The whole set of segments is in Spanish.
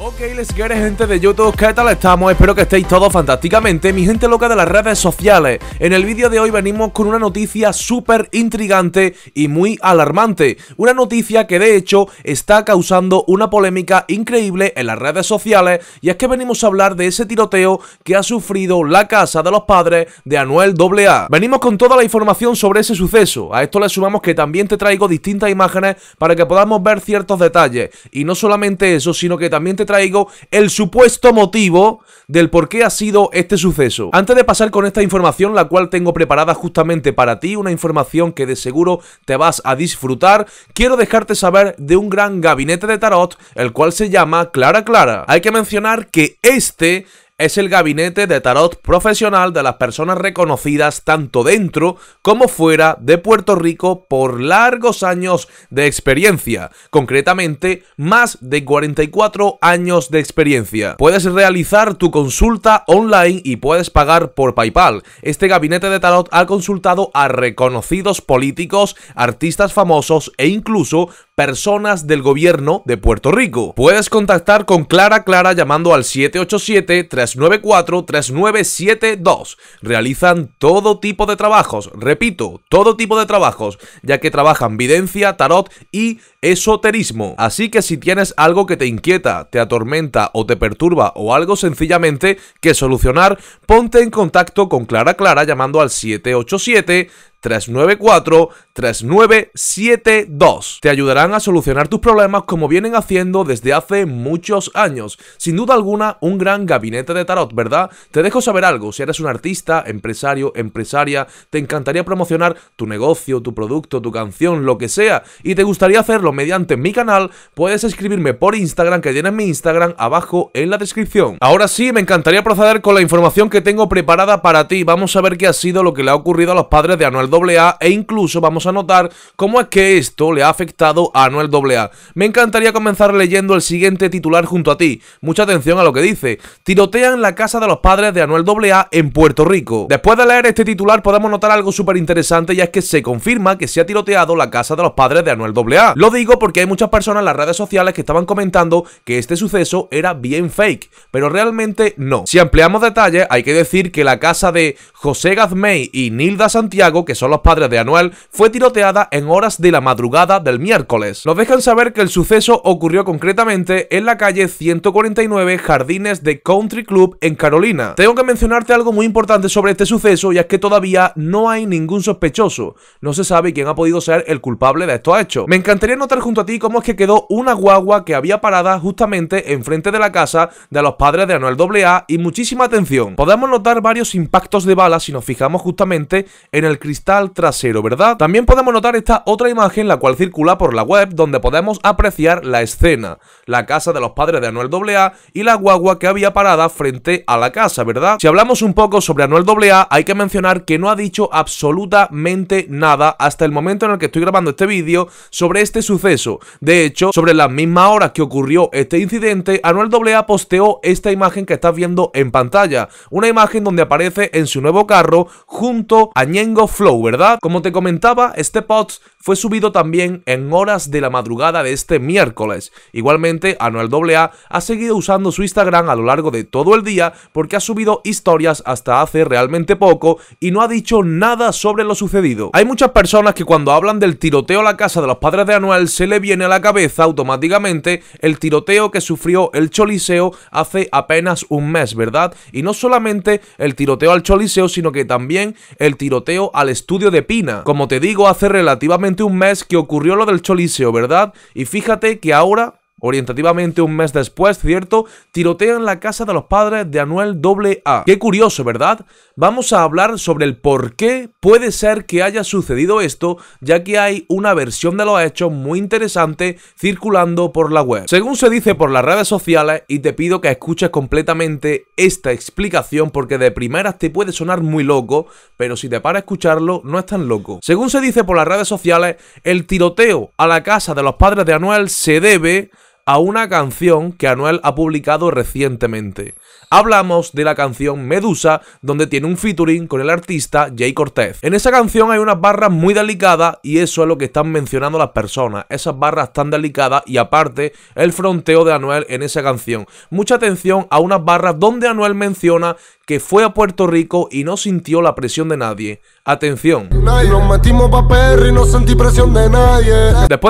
Ok, les quiere gente de YouTube, ¿qué tal estamos? Espero que estéis todos fantásticamente, mi gente loca de las redes sociales. En el vídeo de hoy venimos con una noticia súper intrigante y muy alarmante. Una noticia que de hecho está causando una polémica increíble en las redes sociales y es que venimos a hablar de ese tiroteo que ha sufrido la casa de los padres de Anuel AA. Venimos con toda la información sobre ese suceso. A esto le sumamos que también te traigo distintas imágenes para que podamos ver ciertos detalles. Y no solamente eso, sino que también te traigo el supuesto motivo del por qué ha sido este suceso. Antes de pasar con esta información, la cual tengo preparada justamente para ti, una información que de seguro te vas a disfrutar, quiero dejarte saber de un gran gabinete de tarot, el cual se llama Clara Clara. Hay que mencionar que este es el gabinete de tarot profesional de las personas reconocidas tanto dentro como fuera de Puerto Rico por largos años de experiencia, concretamente más de 44 años de experiencia. Puedes realizar tu consulta online y puedes pagar por PayPal. Este gabinete de tarot ha consultado a reconocidos políticos, artistas famosos e incluso personas del gobierno de Puerto Rico. Puedes contactar con Clara Clara llamando al 787-394-3972. Realizan todo tipo de trabajos, repito, todo tipo de trabajos, ya que trabajan videncia, tarot y esoterismo. Así que si tienes algo que te inquieta, te atormenta o te perturba o algo sencillamente que solucionar, ponte en contacto con Clara Clara llamando al 787 394 3972. Te ayudarán a solucionar tus problemas como vienen haciendo desde hace muchos años. Sin duda alguna, un gran gabinete de tarot, ¿verdad? Te dejo saber algo, si eres un artista, empresario, empresaria, te encantaría promocionar tu negocio, tu producto, tu canción, lo que sea, y te gustaría hacerlo mediante mi canal, puedes escribirme por Instagram, que tienes mi Instagram abajo en la descripción. Ahora sí, me encantaría proceder con la información que tengo preparada para ti. Vamos a ver qué ha sido lo que le ha ocurrido a los padres de Anuel AA e incluso vamos a notar cómo es que esto le ha afectado a Anuel AA. Me encantaría comenzar leyendo el siguiente titular junto a ti. Mucha atención a lo que dice. Tirotean la casa de los padres de Anuel AA en Puerto Rico. Después de leer este titular podemos notar algo súper interesante y es que se confirma que se ha tiroteado la casa de los padres de Anuel AA. Lo digo porque hay muchas personas en las redes sociales que estaban comentando que este suceso era bien fake, pero realmente no. Si ampliamos detalles hay que decir que la casa de José Gazmey y Nilda Santiago, que son los padres de Anuel, fue tiroteada en horas de la madrugada del miércoles. Nos dejan saber que el suceso ocurrió concretamente en la calle 149 Jardines de Country Club en Carolina. Tengo que mencionarte algo muy importante sobre este suceso y es que todavía no hay ningún sospechoso. No se sabe quién ha podido ser el culpable de estos hechos. Me encantaría notar junto a ti cómo es que quedó una guagua que había parada justamente enfrente de la casa de los padres de Anuel AA y muchísima atención. Podemos notar varios impactos de bala si nos fijamos justamente en el cristal trasero, ¿verdad? También podemos notar esta otra imagen, la cual circula por la web, donde podemos apreciar la escena, la casa de los padres de Anuel AA y la guagua que había parada frente a la casa, ¿verdad? Si hablamos un poco sobre Anuel AA, hay que mencionar que no ha dicho absolutamente nada hasta el momento en el que estoy grabando este vídeo sobre este suceso. De hecho, sobre las mismas horas que ocurrió este incidente, Anuel AA posteó esta imagen que estás viendo en pantalla, una imagen donde aparece en su nuevo carro junto a Ñengo Flow, ¿verdad? Como te comentaba, este pod fue subido también en horas de la madrugada de este miércoles. Igualmente, Anuel AA ha seguido usando su Instagram a lo largo de todo el día porque ha subido historias hasta hace realmente poco y no ha dicho nada sobre lo sucedido. Hay muchas personas que cuando hablan del tiroteo a la casa de los padres de Anuel se le viene a la cabeza automáticamente el tiroteo que sufrió el Choliseo hace apenas un mes, ¿verdad? Y no solamente el tiroteo al Choliseo, sino que también el tiroteo al estudio de Pina. Como te digo, hace relativamente un mes que ocurrió lo del Choliseo, ¿verdad? Y fíjate que ahora Orientativamente un mes después, ¿cierto? Tirotean la casa de los padres de Anuel AA. Qué curioso, ¿verdad? Vamos a hablar sobre el por qué puede ser que haya sucedido esto, ya que hay una versión de los hechos muy interesante circulando por la web. Según se dice por las redes sociales, y te pido que escuches completamente esta explicación porque de primeras te puede sonar muy loco, pero si te para a escucharlo, no es tan loco. Según se dice por las redes sociales, el tiroteo a la casa de los padres de Anuel se debe a una canción que Anuel ha publicado recientemente. Hablamos de la canción Medusa, donde tiene un featuring con el artista Jay Cortez. En esa canción hay unas barras muy delicadas y eso es lo que están mencionando las personas, esas barras tan delicadas y aparte el fronteo de Anuel en esa canción. Mucha atención a unas barras donde Anuel menciona que fue a Puerto Rico y no sintió la presión de nadie. Atención. Después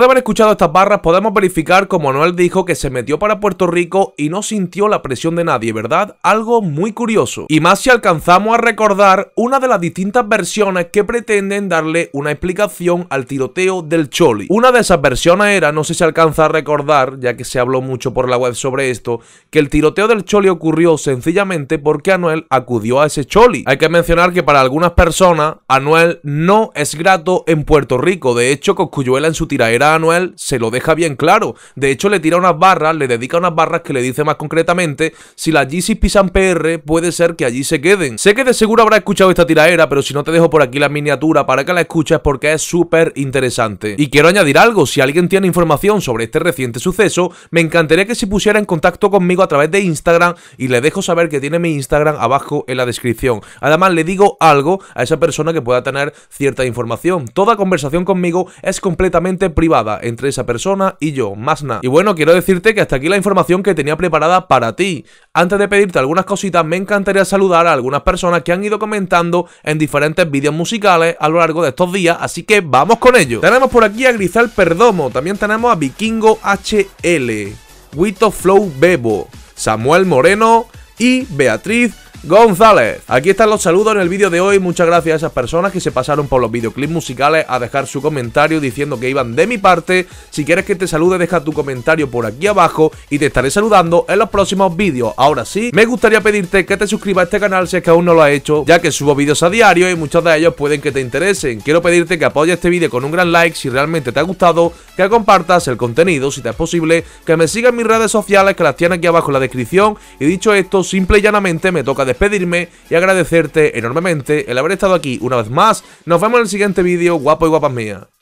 de haber escuchado estas barras podemos verificar como Anuel dijo que se metió para Puerto Rico y no sintió la presión de nadie, ¿verdad? algo muy curioso, y más si alcanzamos a recordar una de las distintas versiones que pretenden darle una explicación al tiroteo del Choli. Una de esas versiones era, no sé si alcanza a recordar, ya que se habló mucho por la web sobre esto, que el tiroteo del Choli ocurrió sencillamente porque Anuel acudió a ese Choli. Hay que mencionar que para algunas personas, Anuel no es grato en Puerto Rico. De hecho, Coscuyuela en su tiraera a Anuel se lo deja bien claro. De hecho, le tira unas barras, le dedica unas barras que le dice más concretamente, si la G y si pisan PR, puede ser que allí se queden. Sé que de seguro habrá escuchado esta tiraera, pero si no te dejo por aquí la miniatura para que la escuches porque es súper interesante. Y quiero añadir algo, si alguien tiene información sobre este reciente suceso, me encantaría que se pusiera en contacto conmigo a través de Instagram y le dejo saber que tiene mi Instagram abajo en la descripción. Además, le digo algo a esa persona que pueda tener cierta información. Toda conversación conmigo es completamente privada entre esa persona y yo, más nada. Y bueno, quiero decirte que hasta aquí la información que tenía preparada para ti. Antes de pedirte algunas cositas, me encantaría saludar a algunas personas que han ido comentando en diferentes vídeos musicales a lo largo de estos días, así que vamos con ello. Tenemos por aquí a Grisal Perdomo, también tenemos a Vikingo HL, Wito Flow Bebo, Samuel Moreno y Beatriz González. Aquí están los saludos en el vídeo de hoy. Muchas gracias a esas personas que se pasaron por los videoclips musicales a dejar su comentario diciendo que iban de mi parte. Si quieres que te salude, deja tu comentario por aquí abajo y te estaré saludando en los próximos vídeos. Ahora sí, me gustaría pedirte que te suscribas a este canal si es que aún no lo has hecho, ya que subo vídeos a diario y muchos de ellos pueden que te interesen. Quiero pedirte que apoyes este vídeo con un gran like si realmente te ha gustado, que compartas el contenido si te es posible, que me sigas en mis redes sociales que las tienes aquí abajo en la descripción. Y dicho esto, simple y llanamente me toca despedirme y agradecerte enormemente el haber estado aquí una vez más. Nos vemos en el siguiente vídeo, guapo y guapas mías.